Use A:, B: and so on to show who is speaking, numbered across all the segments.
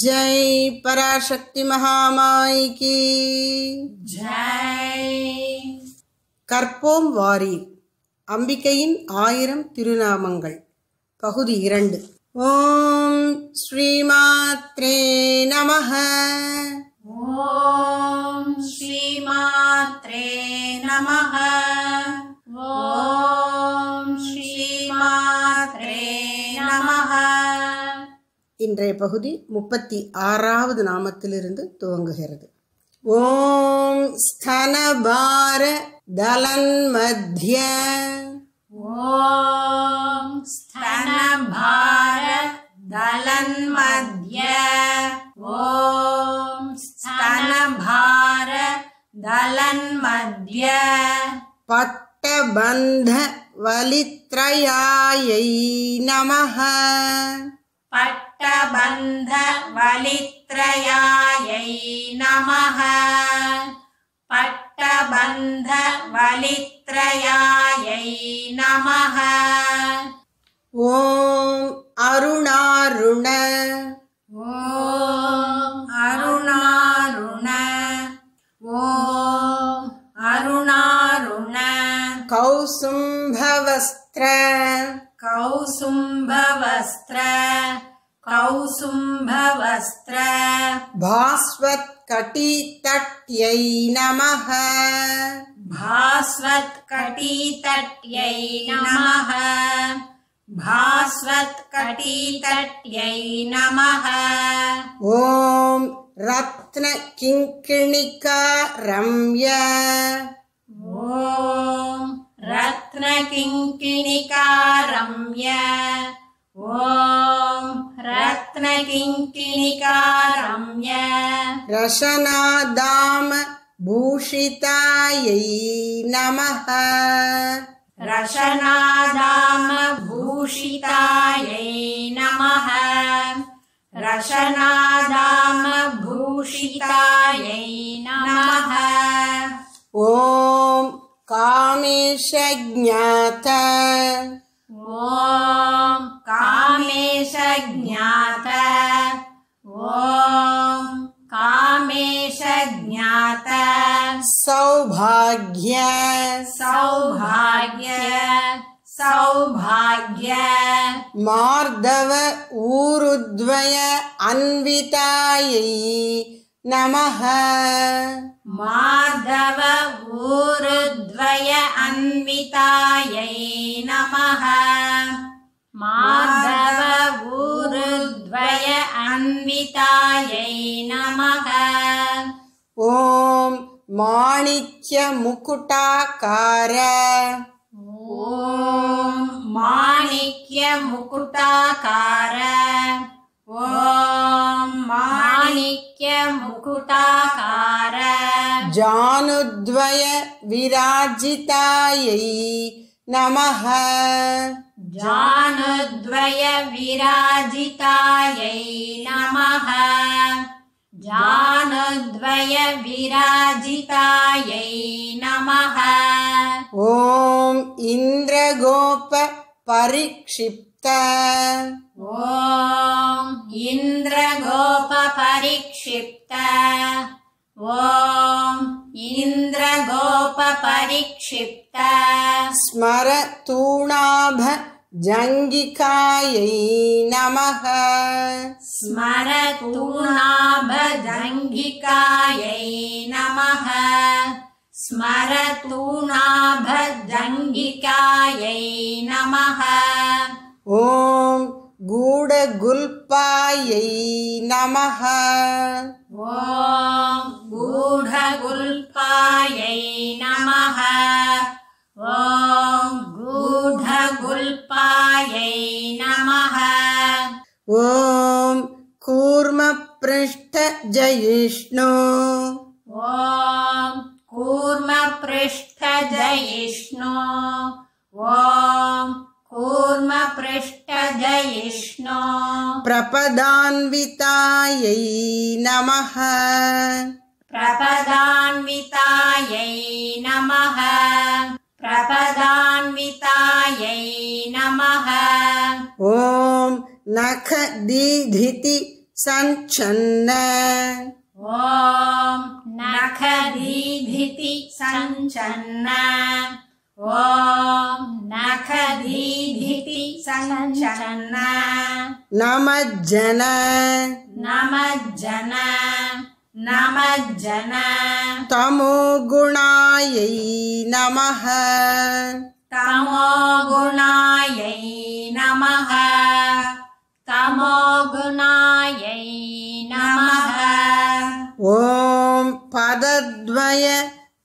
A: ஜெய் பராசக்தி மகாமாய்கி ஜெய் கற்போம் வாரி அம்பிகையின் ஆயிரம் திருநாமங்கள் பகுதி இரண்டு ஓம் ஸ்ரீமாத்ரே நமக ஓம் ஸ்ரீமாத்ரே நமக ஓம் இன்றைய பகுதி முப்பத்தி ஆறாவது நாமத்திலிருந்து துவங்குகிறது ஓம் ஸ்தனபார தலன் மத்திய ஓம் ஸ்தனபார தலன் மத்திய ஓம் ஸ்தனபார தலன் மத்திய பட்டபந்த வலித்ரயாயை நமஹ பட்ட पट्टबन्ध वलित्रयायै नमः पट्टबन्ध वलित्रयायै नमः ॐ अरुणारुण ॐ अरुणारुण ॐ अरुणारुण कौसुम्भवस्त्र कौसुम्भवस्त्र पौसुम्भवस्त्र भास्वत्कटितट्यै नमः भास्वत्कटितट्यै नमः भास्वत्कटितट्यै नमः ॐ रम्य ॐ रत्नकिङ्किणिकारम्य ॐ रत्नकिङ्किणिकारम्य रशनादाम भूषितायै नमः रशनादाम भूषितायै नमः रशनादाम भूषितायै नमः ॐ कामेश ज्ञात ॐ कामेश ज्ञात ॐ कामेश ज्ञात सौभाग्य सौभाग्य सौभाग्य मार्धव ऊर्द्वय अन्वितायै नमः मार्दव ऊरुद्वय अन्वितायै नमः माधव ऊरुद्वय अन्वितायै नमः ॐ माणिक्यमुकुटाकार माणिक्यमुकुटाकार माणिक्यमुकुटाकार जानुद्वय विराजितायै नमः जानुद्वयविराजितायै नमः जानुद्वयविराजितायै विराजितायै नमः ॐ इन्द्रगोप ॐ इन्द्रगोप ॐ इन्द्रगोप परिक्षिप्त स्मरतूणाभ जङ्गिकायै नमः स्मरतु नाभजङ्घिकायै नमः स्मरतु नाभजिकायै नमः ॐ गूढगुल्पायै नमः ॐ गूढगुल्पायै नमः ॐ ुधगुल्पायै नमः ॐ कूर्मपृष्ठजयिष्णो ॐ कूर्मपृष्ठजयिष्णो ॐ कूर्मपृष्ठजयिष्णो प्रपदान्वितायै नमः प्रपदान्वितायै नमः प्रपदान्वितायै नमः ॐ नख दीधिति सञ्छन्न ॐ नख दीधिति सञ्छन्न ॐ नख दीधिति सञ्छन्न नमज्जन नमज्जन नमज्जन तमोगुणायै तमो गुणायै नमः तमोगुणायै नमः तमोगुणायै नमः ॐ पदद्वय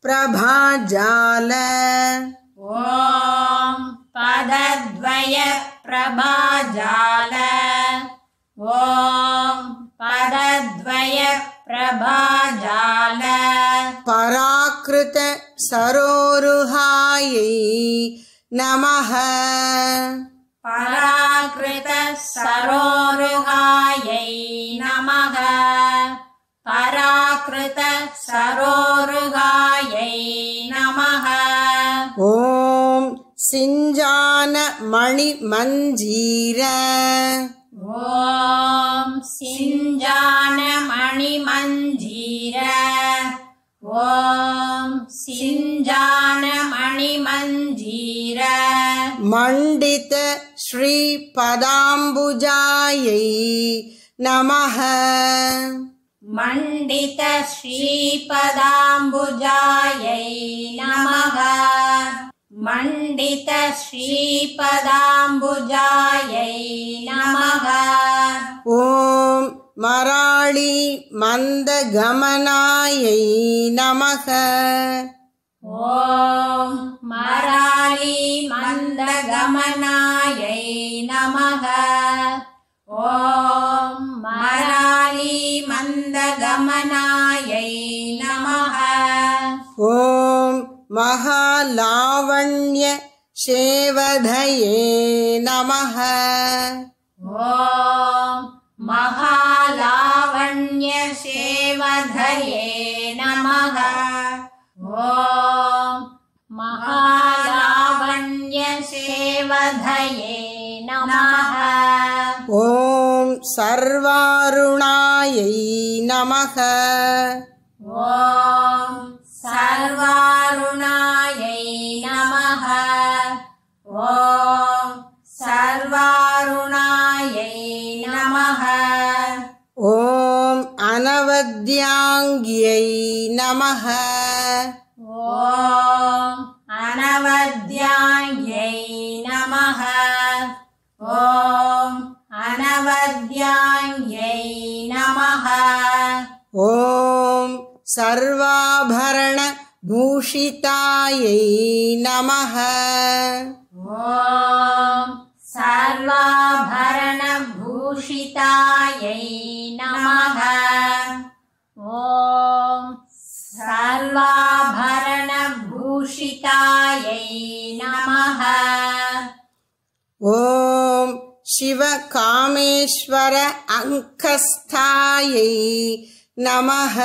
A: प्रभाजाल ॐ पदद्वय प्रभाजाल ॐ पदद्वय प्रभाजाल पराकृत सरोरुहायै नमः पराकृत सरोरुहायै नमः पराकृत सरोरुगायै नमः ॐ सिञ्जानमणिमञ्जीर सिञ्जानमणिमञ्जीर ॐ सिञ्जानमणिमञ्जीर मण्डित श्रीपदाम्बुजायै नमः मण्डित श्रीपदाम्बुजायै नमः मण्डितश्रीपदाम्बुजायै नमः ॐ मराळि मन्दगमनायै नमः ॐ मराळि मन्दगमनायै नमः ॐ मराळि मन्द महालावण्य महालावण्यशेवधये नमः ॐ महालावण्य महलावण्यशेवधये नमः ॐ महालावण्य महलावण्यशेवधये नमः ॐ सर्वारुणायै नमः ॐ अनवद्याङ्ग्यै नमः ॐ अनवद्याङ्ग्यै नमः ॐ अनवद्याङ्ग्यै नमः ॐ सर्वाभरणभूषितायै नमः ॐ सर्वाभरणभूषितायै नमः लाभरणभूषितायै नमः ॐ शिवकामेश्वर अङ्कस्थायै नमः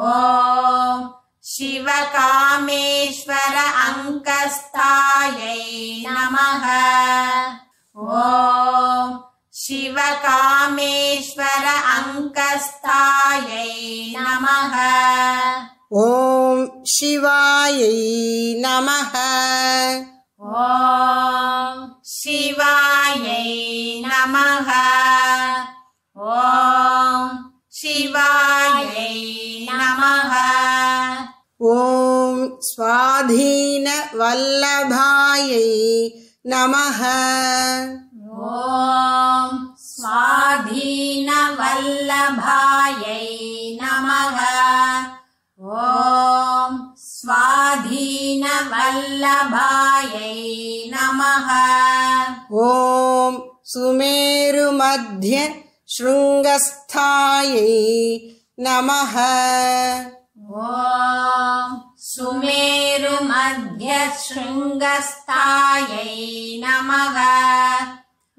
A: ॐ शिवकामेश्वर अङ्कस्थायै नमः ॐ शिवकामेश्वर अङ्कस्थायै नमः ॐ शिवायै नमः ॐ शिवायै नमः ॐ शिवायै नमः ॐ स्वाधीनवल्लभाय नमः ॐ स्वाधीनवल्लभायै नमः ॐ स्वाधीनवल्लभायै नमः ॐ सुमेरुमध्य शृङ्गस्थायै नमः ॐ सुमेरुमध्यशृङ्गस्थायै नमः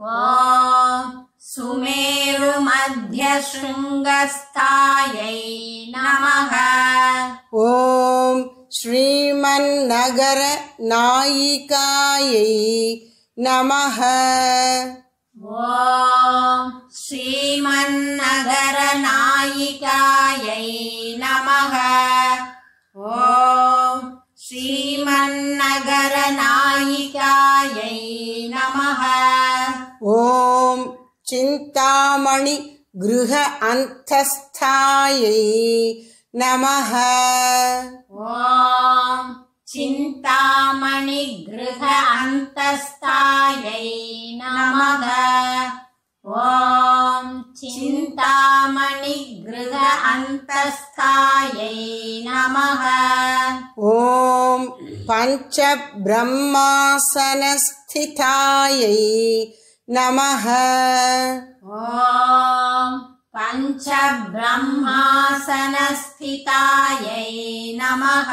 A: सुमेरुमध्यशृङ्गस्थायै नमः ॐ श्रीमन्नगरनायिकायै नमः व श्रीमन्नगर नायिकायै नमः ॐ श्रीमन्नगरनायिकायै नायिकायै नमः ॐ चिन्तामणि गृह अन्तस्थायै नमः ॐ चिन्तामणि गृह अन्तस्थायै नमः
B: ॐ
A: चिन्तामणि गृह अन्तस्थायै नमः ॐ पञ्चब्रह्मासनस्थितायै नमः ॐ पञ्चब्रह्मासनस्थितायै नमः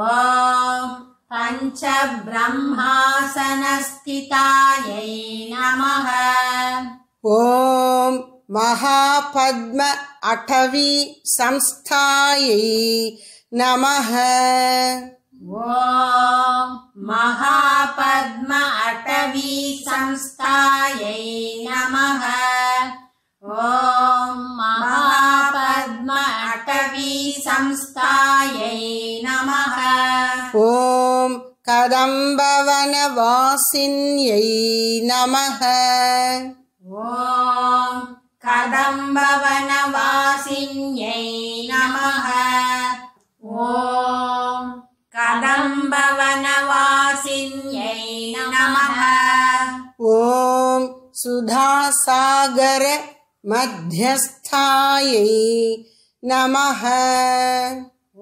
A: ॐ पञ्चब्रह्मासनस्थितायै नमः ॐ महापद्म अठवी संस्थायै नमः ॐ महापद्म अटवी संस्थायै नमः
B: ॐ महापद्म
A: अटवी संस्थायै नमः ॐ कदम्बवनवासिन्यै नमः ॐ कदम्बवनवासिन्यै नमः ॐ कडम्भवनवासिन्यै नमः ॐ सुधासागरमध्यस्थायै नमः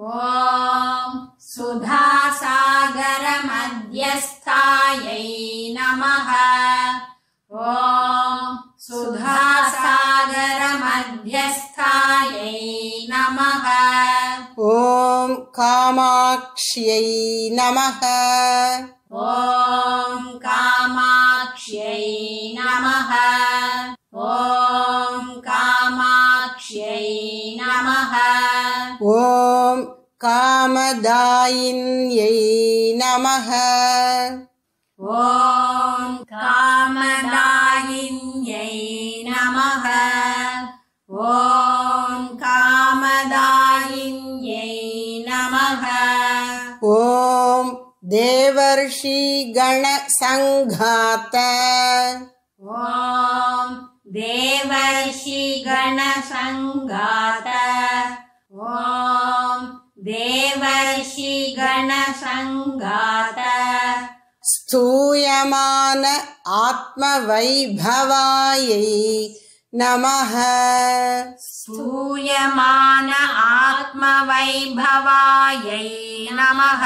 A: ॐ सुधासागरमध्यस्थायै नमः ॐ सुधासागरमध्यस्थायै कामाक्ष्यै नमः ॐ कामाक्ष्यै नमः ॐ कामाक्ष्यै नमः ॐ कामदायिन्यै नमः
B: ॐ
A: कामदा ी ॐ देवैषि ॐ देवैषि गणसङ्गात आत्मवैभवायै नमः स्थूयमान आत्मवैभवायै नमः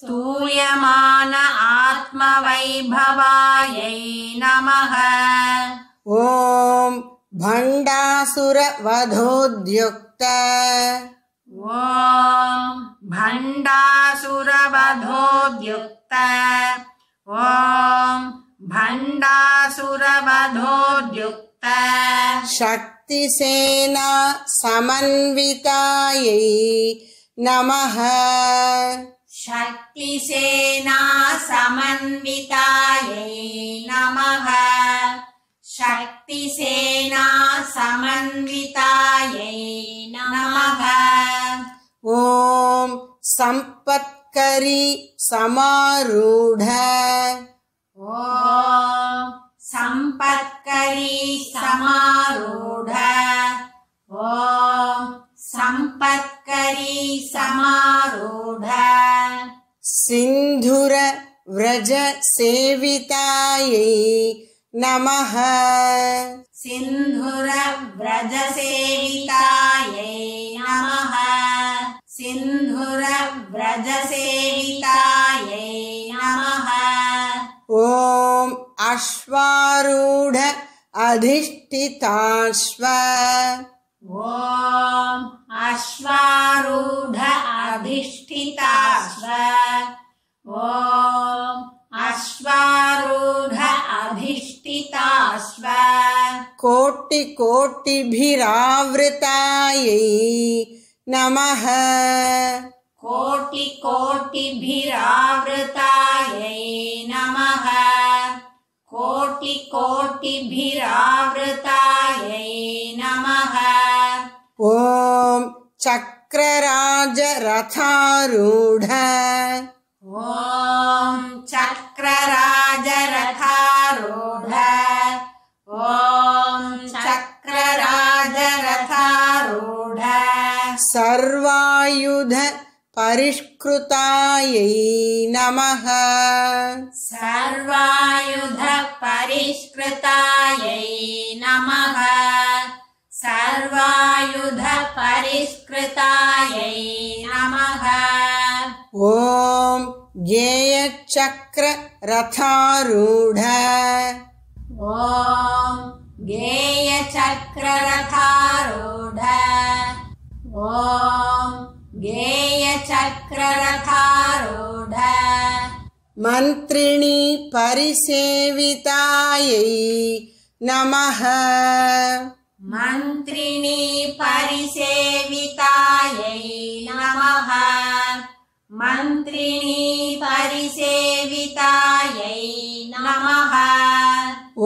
A: स्तूयमान आत्मवैभवायै नमः ॐ भण्डासुरवधोद्युक्ता ॐ भण्डासुरवधोद्युक्त ॐ भण्डासुरवधोद्युक्ता शक्तिसेना समन्वितायै नमः शक्तिसेना समन्वितायै नमः शक्तिसेना समन्वितायै नमः ॐ सम्पत्करी समारूढ सम्पत्करी समारूढ सम्पत् करी समारूढ सिन्धुर व्रज सेवितायै नमः सिन्धुर व्रज सेवितायै नमः सिन्धुर व्रज सेवितायै नमः ॐ अश्वारूढ अधिष्ठिताश्व ॐ अश्वारूढ अधिष्ठिताश्व ॐ अश्वारूढ अधिष्ठिताश्व कोटिकोटिभिरावृतायै नमः कोटिकोटिभिरावृता चक्रराज ॐ चक्रराजरथारूढ ॐ
B: चक्रराजरथारूढ
A: सर्वायुध परिष्कृतायै नमः सर्वायुध परिष्कृतायै नमः सर्वायुध परिष्कृतायै नमः ॐ ॐ ज्ञेयचक्ररथारूढ ज्ञेयचक्ररथारूढ मन्त्रिणी परिसेवितायै नमः मन्त्रिणि परिसेवितायै नमः मन्त्रिणि परिसेवितायै नमः ॐ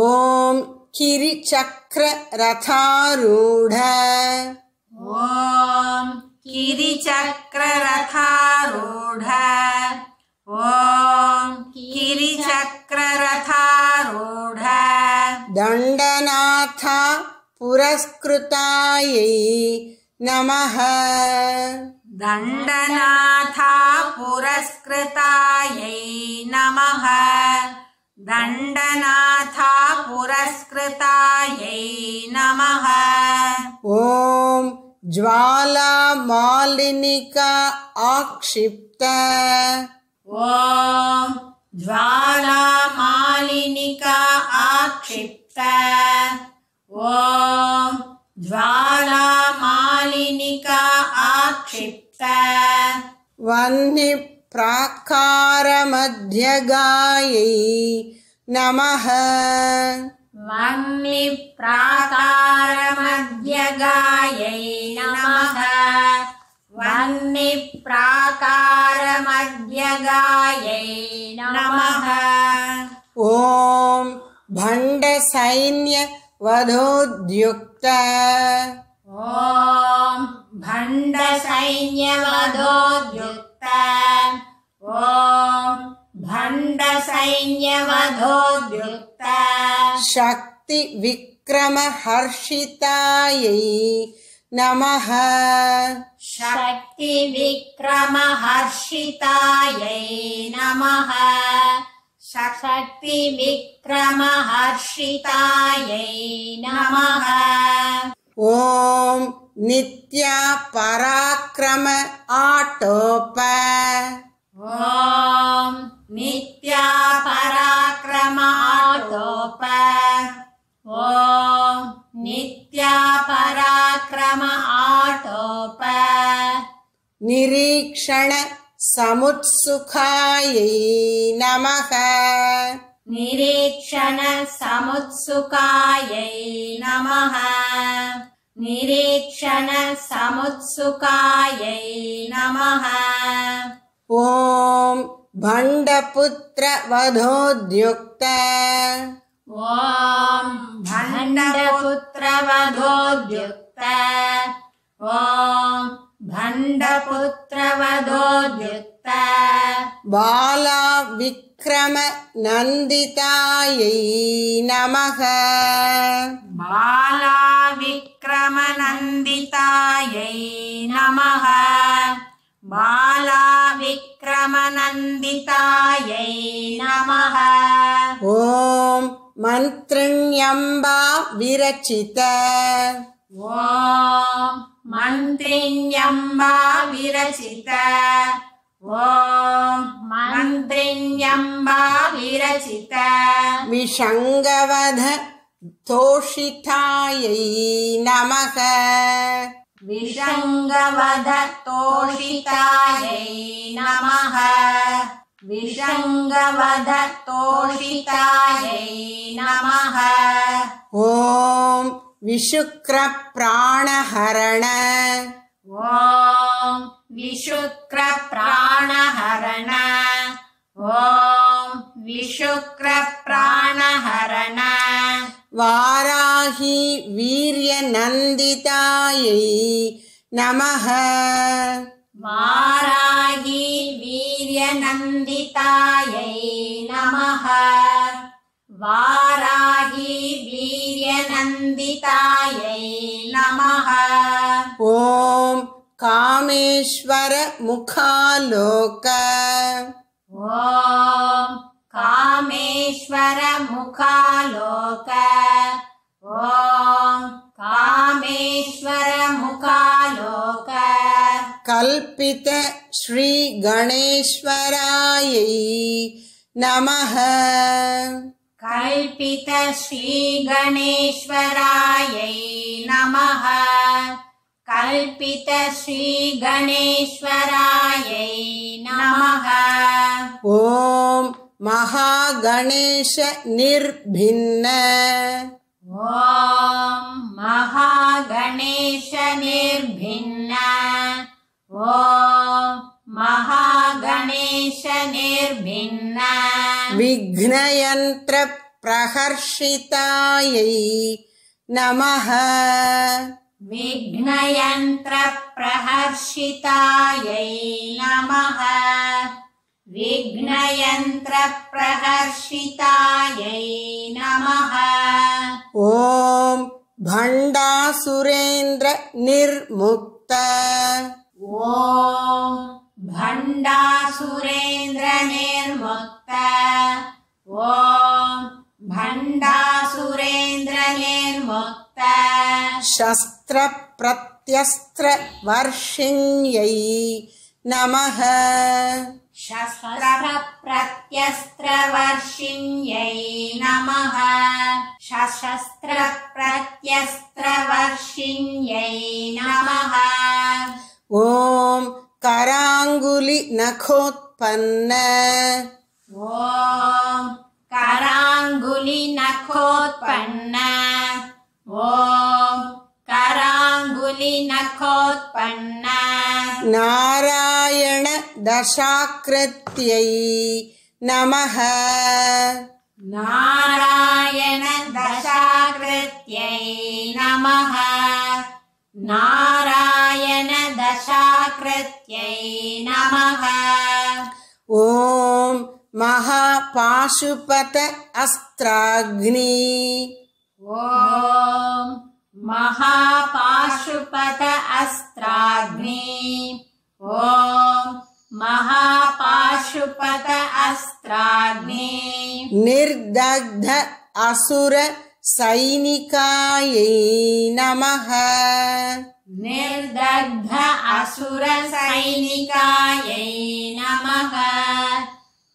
A: ॐ किरिचक्ररथारूढ ॐ किरिचक्ररथारूढ दण्डनाथ पुरस्कृतायै नमः दण्डनाथा पुरस्कृतायै नमः दण्डनाथा पुरस्कृतायै नमः ॐ ज्वालामालिनिका मा ॐ ज्वालामालिनिका ज्वाला ज्वालामालिनिका आक्षिप्ता वह्निप्राकारमध्यगायै नमः वह्निप्राकारमध्यगायै नमः वह्निप्राकारमध्यगायै नमः ॐ भण्डसैन्य वधोद्युक्ता ॐ भण्ड ॐ भण्ड शक्तिविक्रमहर्षितायै नमः शक्तिविक्रमहर्षितायै नमः सशक्ति नमः ॐ नित्या पराक्रम आटोप ॐ नित्या पराक्रम आटोप ॐ नित्या पराक्रम आटोप निरीक्षण समुत्सुकायै नमः निरीक्षणसमुत्सुकायै नमः निरीक्षणसमुत्सुकायै नमः ॐ भण्डपुत्र वधोद्युक्ता ॐ भण्डपुत्रवधोद्युक्त ॐ भण्डपुत्रवधो युक्ता बाला विक्रम नन्दितायै नमः बाला विक्रम नन्दितायै नमः बाला विक्रम नन्दितायै नमः ॐ मन्त्रिण्यम्बा विरचित ॐ मन्त्रिण्यम्बा विरचित िण्यम्बा विषङ्गवध तोषितायै नमः विशङ्गवध तोषितायै नमः विशङ्गवध तोषितायै नमः ॐ विशुक्रप्राणहरण ॐ विशुक्रप्राणहरण विशुक्रप्राणहरण वाराहि वीर्यनन्दितायै नमः वाराहि वीर्यनन्दितायै नमः वाराहि वीर्यनन्दितायै नमः ॐ कामेश्वर मुखालोक ॐ कामेश्वर मुखालोक ॐ कामेश्वरमुखालोक कल्पित श्रीगणेश्वराय नमः कल्पित श्रीगणेश्वराय नमः कल्पितश्रीगणेश्वरायै नमः ॐ महागणेश निर्भिन्न ॐ महागणेश निर्भिन्न ॐ महागणेश निर्भिन्न विघ्नयन्त्रप्रहर्षितायै नमः विघ्नयन्त्रप्रहर्षितायै नमः विघ्नयन्त्रप्रहर्षितायै नमः ॐ भण्डासुरेन्द्र निर्मुक्त ॐ भण्डासुरेन्द्र निर्मुक्त शस्त्रप्रत्यस्त्रवर्षिण्यै नमः शस्त्रप्रत्यस्त्रवर्षिण्यै नमः शस्त्रप्रत्यस्त्रवर्षिण्यै नमः ॐ कराङ्गुलि नखोत्पन्न ॐ कराङ्गुलि नखोत्पन्ना ॐ कराङ्गुलिनखोत्पन्न नारायण दशाकृत्यै नमः नारायण दशाकृत्यै नमः नारायण दशाकृत्यै नमः ॐ महापाशुपत अस्त्राग्नी ॐ महापाशुपत अस्त्राग्नि महापाशुपत निर्दग्ध असुर सैनिकायै नमः निर्दग्ध असुर सैनिकायै नमः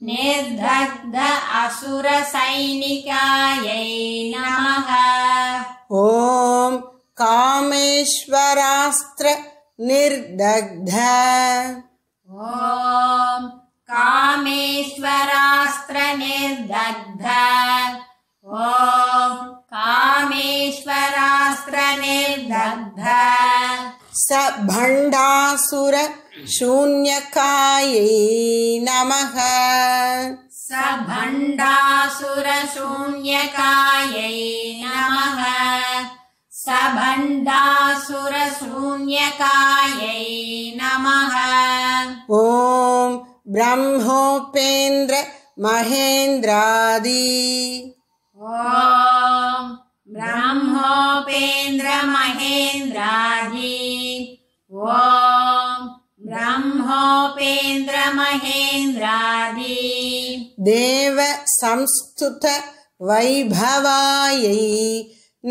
A: निर्दग्ध असुरसैनिकायै नमः ॐ कामेश्वरास्त्र निर्दग्ध ॐ कामेश्वरास्त्र निर्दग्ध ॐ कामेश्वरास्त्र निर्दग्ध स भण्डासुर शून्यकायै नमः स शून्यकायै नमः स शून्यकायै नमः ॐ ब्रह्मोपेन्द्र महेन्द्रादि ॐ ब्रह्मोपेन्द्र महेन्द्रादि ॐ ब्रह्मोपेन्द्रमहेन्द्रादि देव संस्तुत वैभवायै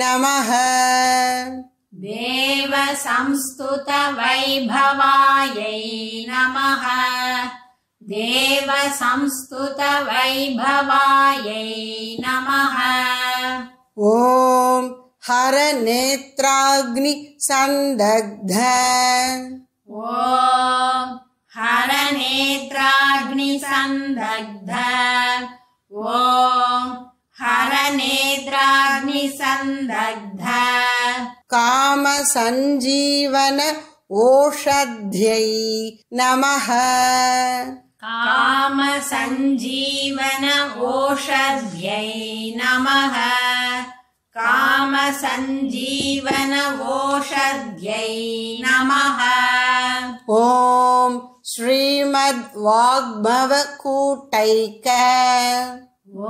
A: नमः देव संस्तुत वैभवायै नमः देव संस्तुत वैभवायै नमः ॐ हर नेत्राग्नि सन्दग्ध हरनेत्राग्निसन्दग्ध ॐ
B: हरनेत्राग्निसन्दग्ध
A: कामसञ्जीवन ओषध्यै नमः कामसञ्जीवन ओषध्यै नमः कामसञ्जीवनवोषध्यै नमः ॐ श्रीमद्वाग्भवकूटैक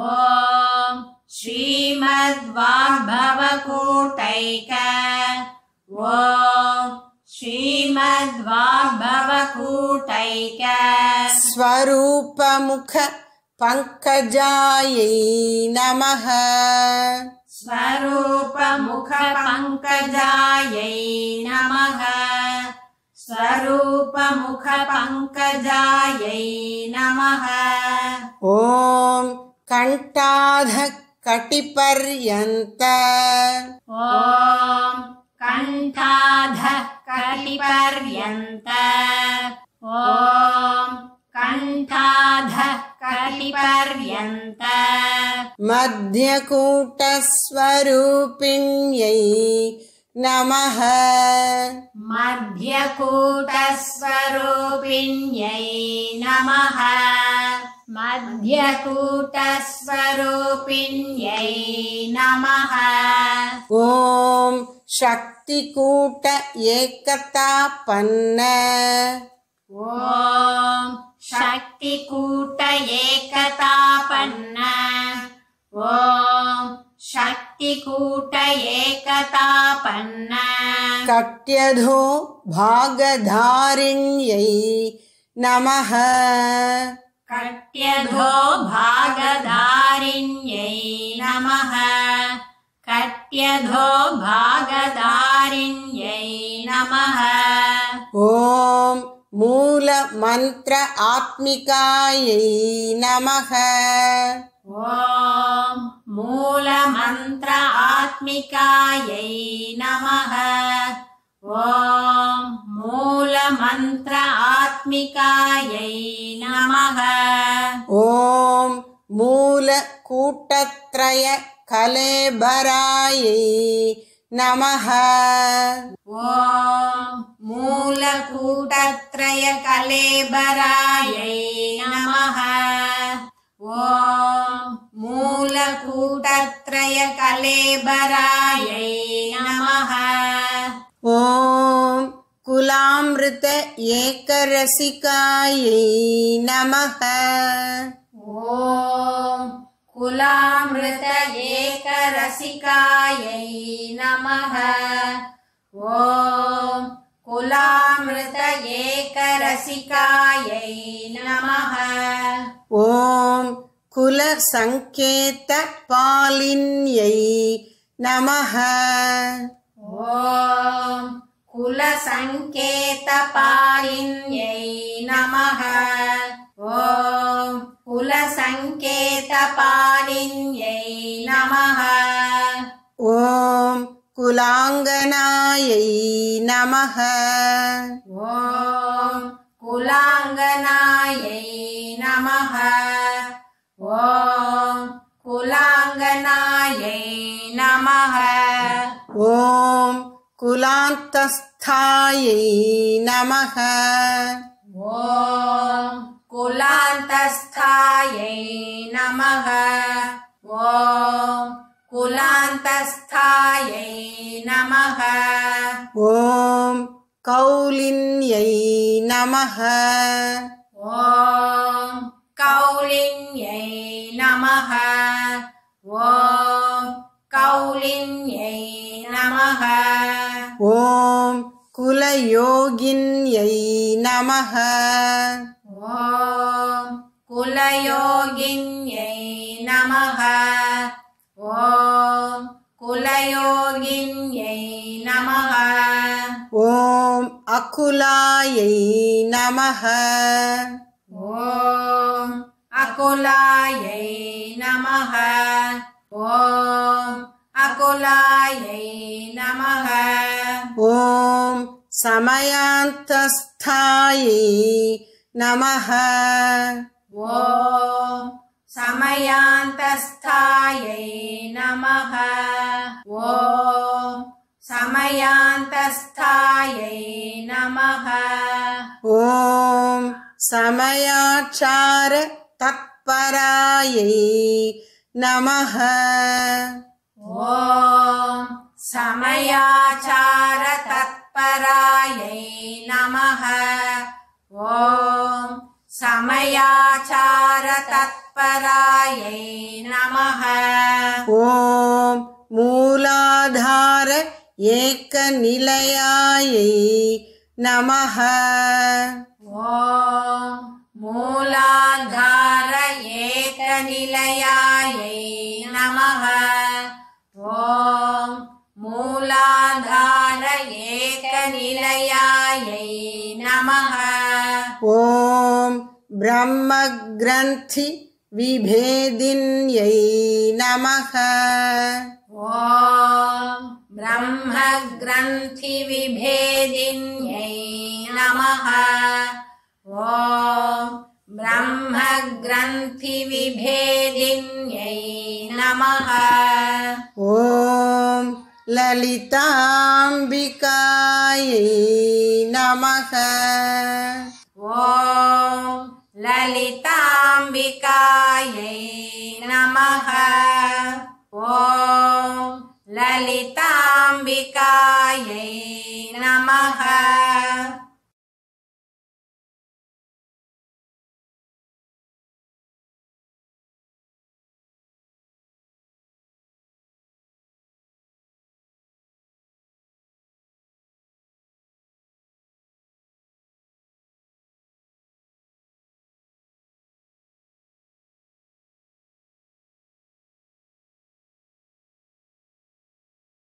A: ॐ श्रीमद्वाग्भवकूटैक ॐ श्रीमद्वाग्भवकूटैक स्वरूपमुखपङ्कजायै नमः स्वरूपमुखपङ्कजायै नमः स्वरूपमुखपङ्कजायै नमः ॐ कण्ठाधकटिपर्यन्त ॐ कण्ठाधकटिपर्यन्त ॐ कण्ठाध मध्यकूटस्वरूपिण्यै नमः मध्यकूटस्वरूपिण्यै नमः मध्यकूटस्वरूपिण्यै नमः ॐ शक्तिकूट एकतापन्न ॐ शक्तिकूट एकतापन्न शक्तिकूटकतापन्ना कट्यधो भागधारिण्यै नमः कट्यधो भागधारिण्यै नमः कट्यधो भागधारिण्यै नमः ॐ मूलमन्त्र आत्मिकायै नमः मूलमन्त्र आत्मिकायै नमः ॐ मूलमन्त्र आत्मिकायै नमः ॐ मूलकूटत्रय कलेबरायै नमः ॐ मूलकूटत्रय कलेबरायै नमः ॐ मूलकूटत्रयकलेबरायै नमः ॐ कुलामृत एकरसिकायै नमः ॐ कुलामृत एकरसिकायै नमः ॐ कुलामृत एकरसिकायै नमः குல சங்கேத பாலின்யை நம ஓம் குல சங்கேத பாலின்யை நமஹ ஓம் குல சங்கேத பாலின்யை நமஹ ஓம் குலாங்கனாயை ஓம் குலாங்கனாயை कुलाङ्गनायै नमः
B: ॐ
A: कुलान्तस्थायै नमः ॐ कुलान्तस्थायै नमः ॐ कुलान्तस्थायै नमः ॐ कौलिन्यै नमः कुलयोगिन्यै नमः ॐ कुलयोगिन्यै नमः ॐ कुलयोगिन्यै नमः ॐ अकुलायै नमः ॐ अकुलायै नमः ॐ अकुलायै नमः ॐ समयान्तस्थायै नमः ॐ समयान्तस्थायै नमः ॐ समयान्तस्थायै नमः ॐ समयाचार तत्परायै नमः ॐ समयाचारतत्परायै नमः ॐ समयाचारतत्परायै नमः ॐ मूलाधार एक एकनिलयायै नमः ॐ मूलाधार एक निलया निलयायै नमः ॐ ब्रह्मग्रन्थि विभेदिन्यै नमः ॐ ब्रह्मग्रन्थि विभेदिन्यै नमः ओ ब्रह्मग्रन्थि विभेदिन्यै नमः ॐ ललिताम्बिकायै नमः ॐ ललिताम्बिकायै नमः ॐ ललिताम्बिकायै नमः